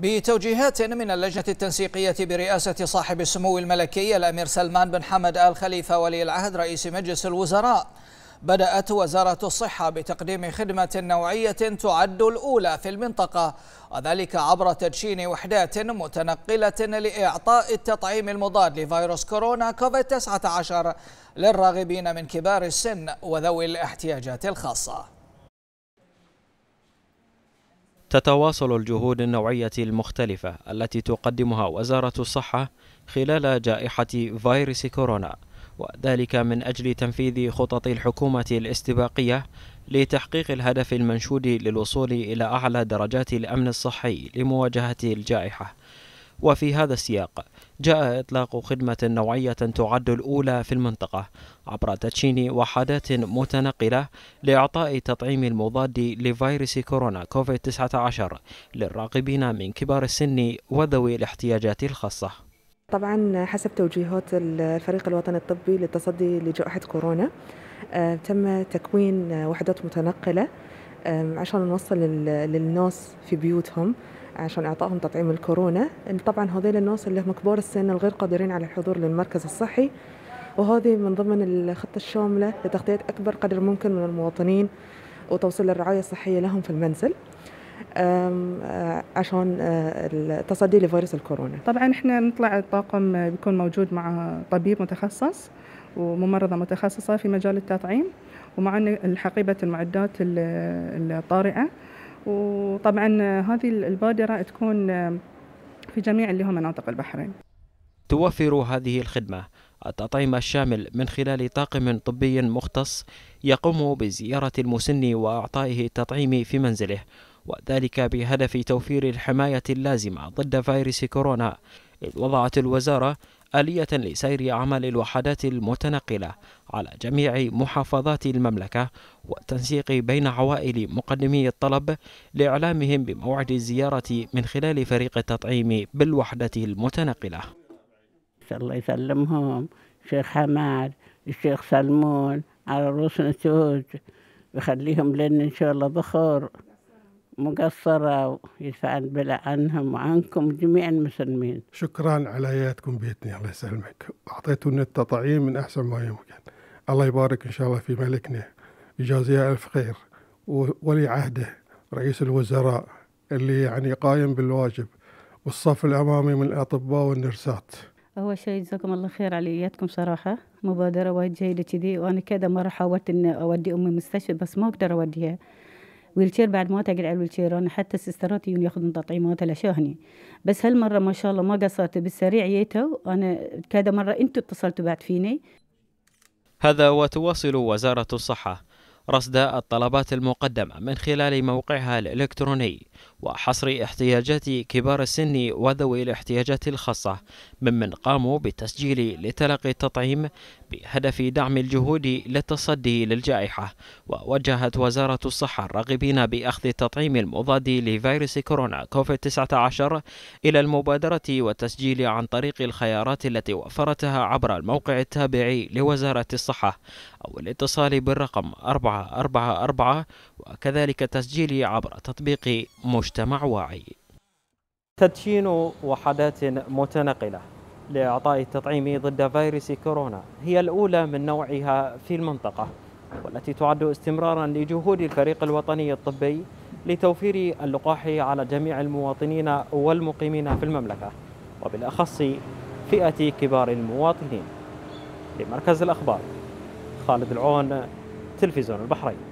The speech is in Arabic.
بتوجيهات من اللجنة التنسيقية برئاسة صاحب السمو الملكي الأمير سلمان بن حمد آل خليفة ولي العهد رئيس مجلس الوزراء بدأت وزارة الصحة بتقديم خدمة نوعية تعد الأولى في المنطقة وذلك عبر تدشين وحدات متنقلة لإعطاء التطعيم المضاد لفيروس كورونا كوفيد 19 للراغبين من كبار السن وذوي الاحتياجات الخاصة تتواصل الجهود النوعية المختلفة التي تقدمها وزارة الصحة خلال جائحة فيروس كورونا وذلك من أجل تنفيذ خطط الحكومة الاستباقية لتحقيق الهدف المنشود للوصول إلى أعلى درجات الأمن الصحي لمواجهة الجائحة وفي هذا السياق جاء إطلاق خدمة نوعية تعد الأولى في المنطقة عبر تدشين وحدات متنقلة لإعطاء تطعيم المضاد لفيروس كورونا كوفيد 19 للراقبين من كبار السن وذوي الاحتياجات الخاصة طبعا حسب توجيهات الفريق الوطني الطبي للتصدي لجائحة كورونا آه، تم تكوين وحدات متنقلة آه، عشان نوصل للناس في بيوتهم عشان اعطائهم تطعيم الكورونا طبعا هذول الناس اللي هم كبار السن الغير قادرين على الحضور للمركز الصحي وهذه من ضمن الخطه الشامله لتغطيه اكبر قدر ممكن من المواطنين وتوصيل الرعايه الصحيه لهم في المنزل آه، عشان آه، التصدي لفيروس الكورونا طبعا احنا نطلع الطاقم آه، بيكون موجود مع طبيب متخصص وممرضه متخصصه في مجال التطعيم ومعنا حقيبه المعدات الطارئه وطبعا هذه البادرة تكون في جميع اللي هم مناطق البحرين توفر هذه الخدمة التطعيم الشامل من خلال طاقم طبي مختص يقوم بزيارة المسن وإعطائه التطعيم في منزله وذلك بهدف توفير الحماية اللازمة ضد فيروس كورونا إذ وضعت الوزارة آلية لسير عمل الوحدات المتنقلة على جميع محافظات المملكة والتنسيق بين عوائل مقدمي الطلب لإعلامهم بموعد الزيارة من خلال فريق التطعيم بالوحدة المتنقلة الله يسلمهم شيخ حماد الشيخ سلمون على روس نتوج ويخليهم لنا إن شاء الله بخور مقصرة ويدفع بلا عنهم وعنكم جميع المسلمين شكرا على آياتكم بيتنا الله يسلمك أعطيتونا التطعيم من أحسن ما يمكن الله يبارك إن شاء الله في ملكنا يجازيه ألف خير وولي عهده رئيس الوزراء اللي يعني قايم بالواجب والصف الأمامي من الأطباء والنرسات أول شيء جزاكم الله خير على إياتكم صراحة مبادرة وايد جيدة كذي وأنا كذا مرة حاولت إن أودي أمي مستشفى بس ما أقدر أوديها ويلتشير بعد ما تقل على الويلتشير انا حتى السسترات يجون ياخذون تطعيمات لشهني بس هالمره ما شاء الله ما قصرت بالسريع جيتوا انا كذا مره انتم اتصلتوا بعد فيني هذا وتواصل وزاره الصحه رصد الطلبات المقدمة من خلال موقعها الإلكتروني وحصر احتياجات كبار السن وذوي الاحتياجات الخاصة ممن قاموا بالتسجيل لتلقي التطعيم بهدف دعم الجهود للتصدي للجائحة ووجهت وزارة الصحة الراغبين بأخذ التطعيم المضاد لفيروس كورونا كوفيد 19 إلى المبادرة والتسجيل عن طريق الخيارات التي وفرتها عبر الموقع التابع لوزارة الصحة أو الاتصال بالرقم 4 أربعة وكذلك تسجيلي عبر تطبيق مجتمع واعي تدشين وحدات متنقلة لإعطاء التطعيم ضد فيروس كورونا هي الأولى من نوعها في المنطقة والتي تعد استمرارا لجهود الفريق الوطني الطبي لتوفير اللقاح على جميع المواطنين والمقيمين في المملكة وبالأخص فئة كبار المواطنين لمركز الأخبار خالد العون تلفزيون البحرين